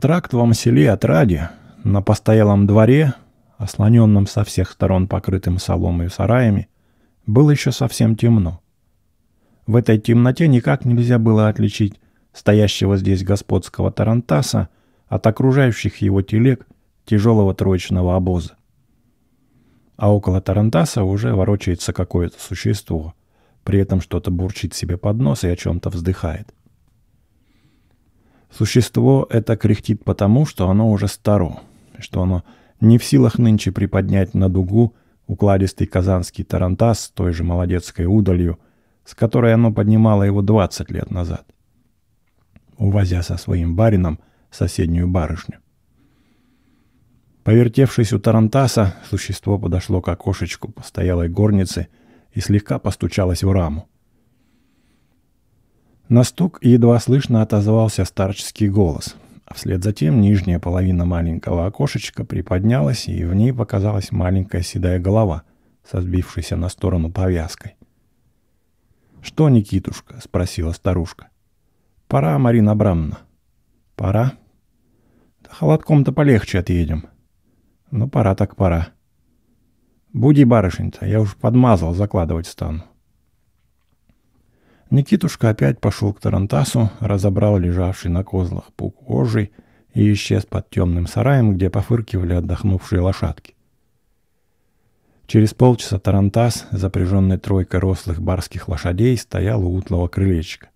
Тракт трактовом селе отради. на постоялом дворе, ослоненном со всех сторон покрытым соломой и сараями, было еще совсем темно. В этой темноте никак нельзя было отличить стоящего здесь господского тарантаса от окружающих его телег тяжелого троечного обоза. А около тарантаса уже ворочается какое-то существо, при этом что-то бурчит себе под нос и о чем-то вздыхает – Существо это кряхтит потому, что оно уже старо, что оно не в силах нынче приподнять на дугу укладистый казанский тарантас с той же молодецкой удалью, с которой оно поднимало его 20 лет назад, увозя со своим барином соседнюю барышню. Повертевшись у тарантаса, существо подошло к окошечку постоялой горницы и слегка постучалось в раму. На стук едва слышно отозвался старческий голос. а Вслед за тем нижняя половина маленького окошечка приподнялась, и в ней показалась маленькая седая голова со на сторону повязкой. «Что, Никитушка?» — спросила старушка. «Пора, Марина Абрамовна». «Пора?» да «Холодком-то полегче отъедем». «Ну, пора так пора». «Буди, барышень-то, я уж подмазал, закладывать стану». Никитушка опять пошел к Тарантасу, разобрал лежавший на козлах пук ожей и исчез под темным сараем, где пофыркивали отдохнувшие лошадки. Через полчаса Тарантас, запряженный тройкой рослых барских лошадей, стоял у утлого крылечка.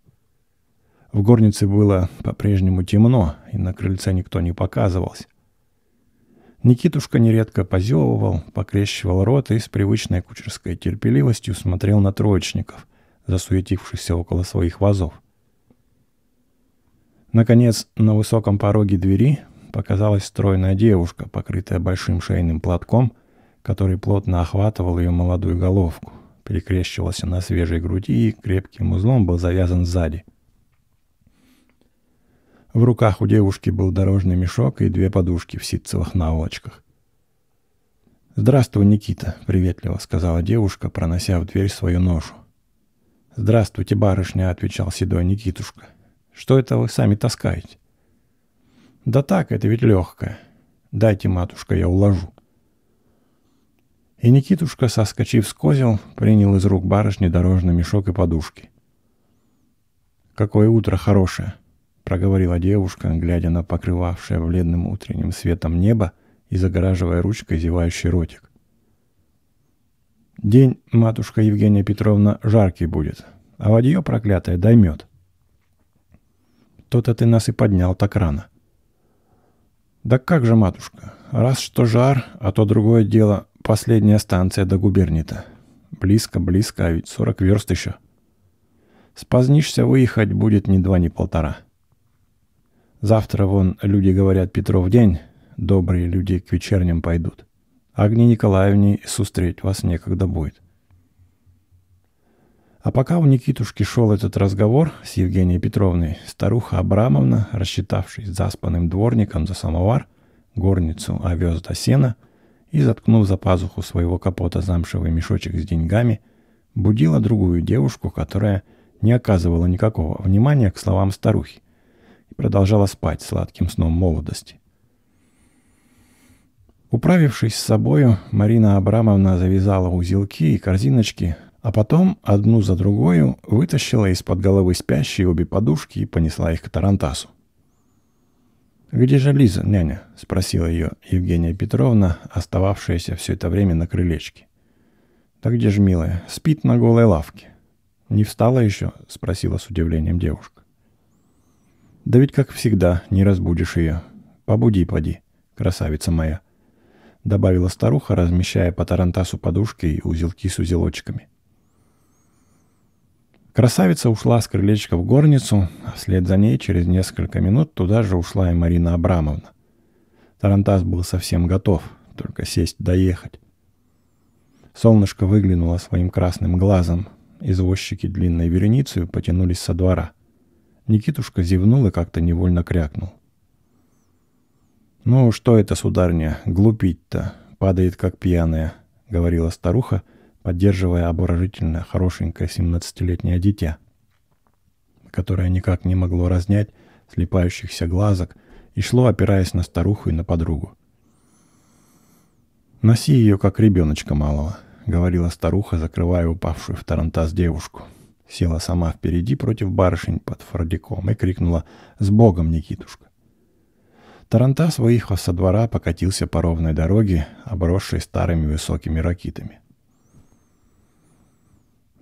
В горнице было по-прежнему темно, и на крыльце никто не показывался. Никитушка нередко позевывал, покрещивал рот и с привычной кучерской терпеливостью смотрел на троечников – засуетившихся около своих вазов. Наконец, на высоком пороге двери показалась стройная девушка, покрытая большим шейным платком, который плотно охватывал ее молодую головку, перекрещивался на свежей груди и крепким узлом был завязан сзади. В руках у девушки был дорожный мешок и две подушки в ситцевых наволочках. «Здравствуй, Никита», — приветливо сказала девушка, пронося в дверь свою ношу. «Здравствуйте, барышня», — отвечал седой Никитушка. «Что это вы сами таскаете?» «Да так, это ведь легкое. Дайте, матушка, я уложу». И Никитушка, соскочив с козел, принял из рук барышни дорожный мешок и подушки. «Какое утро хорошее!» — проговорила девушка, глядя на покрывавшее бледным утренним светом небо и загораживая ручкой зевающий ротик. День, матушка Евгения Петровна, жаркий будет, а водье проклятое доймет. То-то ты нас и поднял так рано. Да как же, матушка, раз что жар, а то другое дело, последняя станция до губернита. Близко, близко, а ведь сорок верст еще. Спознишься, выехать будет ни два, ни полтора. Завтра, вон, люди говорят, Петров день, добрые люди к вечерним пойдут. — Агне Николаевне Иисус треть вас некогда будет. А пока у Никитушки шел этот разговор с Евгенией Петровной, старуха Абрамовна, рассчитавшись заспанным дворником за самовар, горницу овес до сена и, заткнув за пазуху своего капота замшевый мешочек с деньгами, будила другую девушку, которая не оказывала никакого внимания к словам старухи и продолжала спать сладким сном молодости. Управившись с собою, Марина Абрамовна завязала узелки и корзиночки, а потом одну за другую вытащила из-под головы спящие обе подушки и понесла их к Тарантасу. «Где же Лиза, няня?» – спросила ее Евгения Петровна, остававшаяся все это время на крылечке. «Да где же, милая, спит на голой лавке?» «Не встала еще?» – спросила с удивлением девушка. «Да ведь, как всегда, не разбудишь ее. Побуди, поди, красавица моя», — добавила старуха, размещая по тарантасу подушки и узелки с узелочками. Красавица ушла с крылечка в горницу, а вслед за ней через несколько минут туда же ушла и Марина Абрамовна. Тарантас был совсем готов, только сесть доехать. Солнышко выглянуло своим красным глазом. Извозчики длинной вереницей потянулись со двора. Никитушка зевнул и как-то невольно крякнул. «Ну, что это, сударня, глупить-то? Падает, как пьяная», — говорила старуха, поддерживая обворожительно хорошенькое семнадцатилетнее дитя, которое никак не могло разнять слепающихся глазок и шло, опираясь на старуху и на подругу. «Носи ее, как ребеночка малого», — говорила старуха, закрывая упавшую в тарантас девушку. Села сама впереди против барышень под фордиком и крикнула «С Богом, Никитушка!» Тарантас, выехав со двора, покатился по ровной дороге, обросшей старыми высокими ракитами.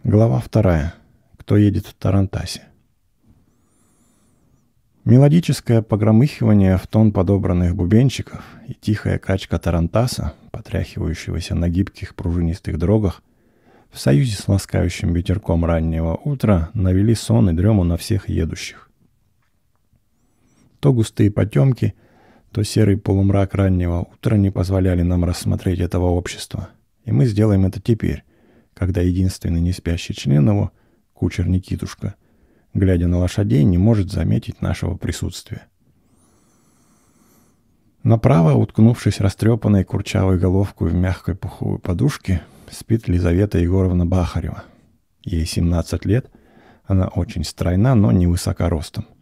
Глава вторая. Кто едет в Тарантасе? Мелодическое погромыхивание в тон подобранных бубенчиков и тихая качка тарантаса, потряхивающегося на гибких пружинистых дорогах, в союзе с ласкающим ветерком раннего утра навели сон и дрему на всех едущих. То густые потемки — то серый полумрак раннего утра не позволяли нам рассмотреть этого общества. И мы сделаем это теперь, когда единственный не спящий член его, кучер Никитушка, глядя на лошадей, не может заметить нашего присутствия. Направо, уткнувшись растрепанной курчавой головкой в мягкой пуховой подушке, спит Лизавета Егоровна Бахарева. Ей 17 лет, она очень стройна, но невысока ростом –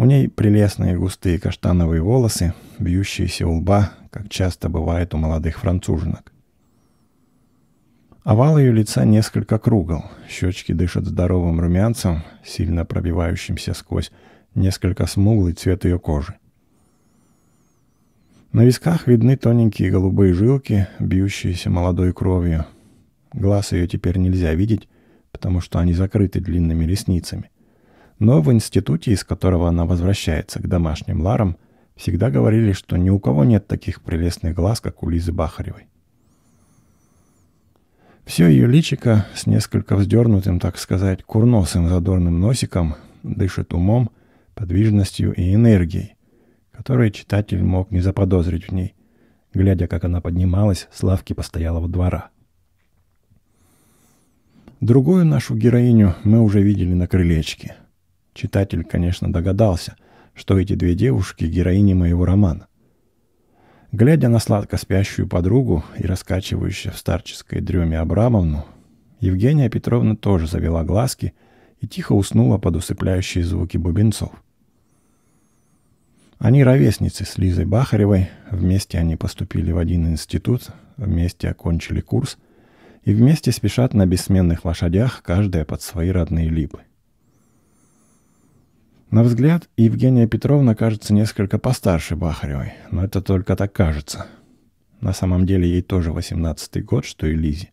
у ней прелестные густые каштановые волосы, бьющиеся у лба, как часто бывает у молодых француженок. Овал ее лица несколько кругл, щечки дышат здоровым румянцем, сильно пробивающимся сквозь несколько смуглый цвет ее кожи. На висках видны тоненькие голубые жилки, бьющиеся молодой кровью. Глаз ее теперь нельзя видеть, потому что они закрыты длинными ресницами. Но в институте, из которого она возвращается к домашним ларам, всегда говорили, что ни у кого нет таких прелестных глаз, как у Лизы Бахаревой. Все ее личико с несколько вздернутым, так сказать, курносым задорным носиком дышит умом, подвижностью и энергией, которые читатель мог не заподозрить в ней, глядя, как она поднималась с лавки постоялого двора. Другую нашу героиню мы уже видели на крылечке – Читатель, конечно, догадался, что эти две девушки – героини моего романа. Глядя на сладко спящую подругу и раскачивающую в старческой дреме Абрамовну, Евгения Петровна тоже завела глазки и тихо уснула под усыпляющие звуки бубенцов. Они ровесницы с Лизой Бахаревой, вместе они поступили в один институт, вместе окончили курс и вместе спешат на бессменных лошадях, каждая под свои родные липы. На взгляд Евгения Петровна кажется несколько постарше Бахаревой, но это только так кажется. На самом деле ей тоже 18-й год, что и Лизе.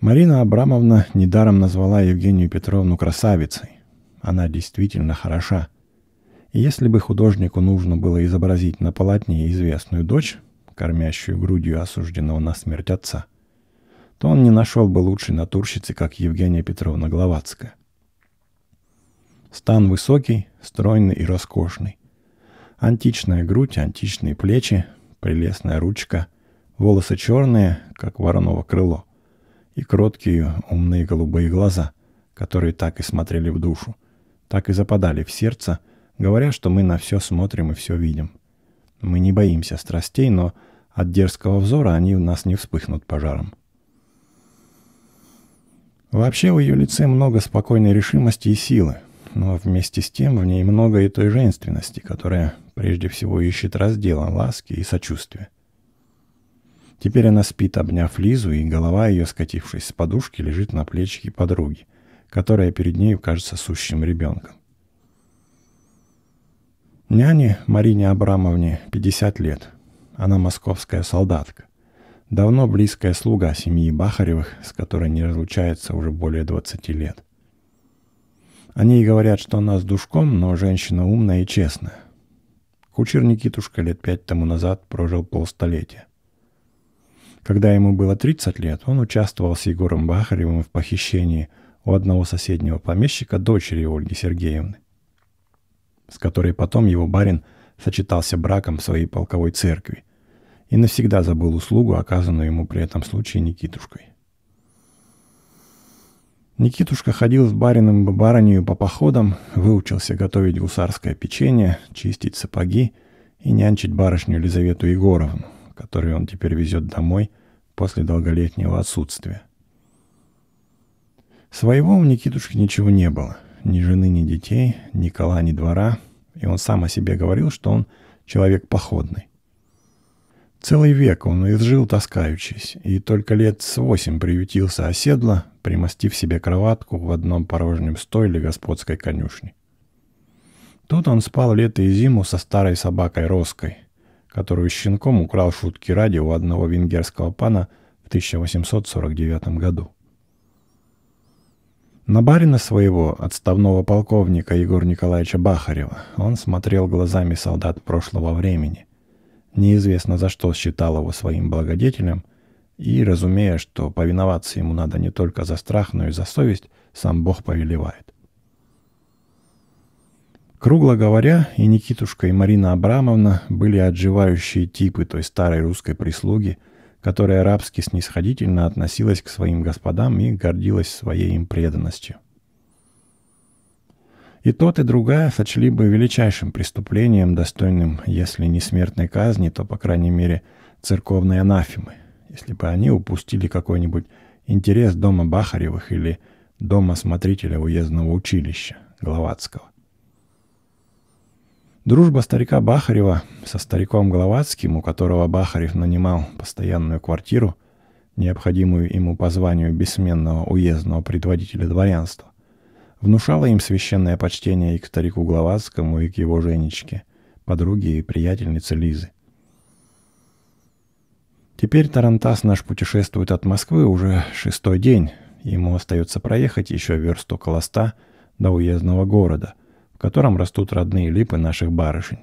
Марина Абрамовна недаром назвала Евгению Петровну красавицей. Она действительно хороша. И если бы художнику нужно было изобразить на полотне известную дочь, кормящую грудью осужденного на смерть отца, то он не нашел бы лучшей натурщицы, как Евгения Петровна Гловацкая. Стан высокий, стройный и роскошный. Античная грудь, античные плечи, прелестная ручка, волосы черные, как вороново крыло, и кроткие умные голубые глаза, которые так и смотрели в душу, так и западали в сердце, говоря, что мы на все смотрим и все видим. Мы не боимся страстей, но от дерзкого взора они у нас не вспыхнут пожаром. Вообще в ее лице много спокойной решимости и силы – но вместе с тем в ней много и той женственности, которая прежде всего ищет раздела, ласки и сочувствия. Теперь она спит, обняв Лизу, и голова ее, скатившись с подушки, лежит на плечике подруги, которая перед нею кажется сущим ребенком. Няне Марине Абрамовне 50 лет. Она московская солдатка. Давно близкая слуга семьи Бахаревых, с которой не разлучается уже более 20 лет. Они и говорят, что она с душком, но женщина умная и честная. Кучер Никитушка лет пять тому назад прожил полстолетия. Когда ему было 30 лет, он участвовал с Егором Бахаревым в похищении у одного соседнего помещика дочери Ольги Сергеевны, с которой потом его барин сочетался браком в своей полковой церкви и навсегда забыл услугу, оказанную ему при этом случае Никитушкой. Никитушка ходил с барином и по походам, выучился готовить гусарское печенье, чистить сапоги и нянчить барышню Елизавету Егоровну, которую он теперь везет домой после долголетнего отсутствия. Своего у Никитушки ничего не было. Ни жены, ни детей, ни кола, ни двора. И он сам о себе говорил, что он человек походный. Целый век он изжил таскаючись, и только лет с восемь приютился оседло, примостив себе кроватку в одном порожнем стойле господской конюшни. Тут он спал лето и зиму со старой собакой Роской, которую щенком украл шутки ради у одного венгерского пана в 1849 году. На барина своего, отставного полковника Егора Николаевича Бахарева, он смотрел глазами солдат прошлого времени. Неизвестно за что считал его своим благодетелем, и, разумея, что повиноваться ему надо не только за страх, но и за совесть, сам Бог повелевает. Кругло говоря, и Никитушка, и Марина Абрамовна были отживающие типы той старой русской прислуги, которая рабски снисходительно относилась к своим господам и гордилась своей им преданностью. И тот, и другая сочли бы величайшим преступлением, достойным, если не смертной казни, то, по крайней мере, церковной анафимы – если бы они упустили какой-нибудь интерес дома Бахаревых или дома смотрителя уездного училища Гловацкого. Дружба старика Бахарева со стариком Гловацким, у которого Бахарев нанимал постоянную квартиру, необходимую ему по званию бессменного уездного предводителя дворянства, внушала им священное почтение и к старику Гловацкому, и к его женечке, подруге и приятельнице Лизы. Теперь Тарантас наш путешествует от Москвы уже шестой день. Ему остается проехать еще верст около ста до уездного города, в котором растут родные липы наших барышень.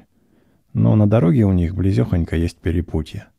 Но на дороге у них близехонько есть перепутье –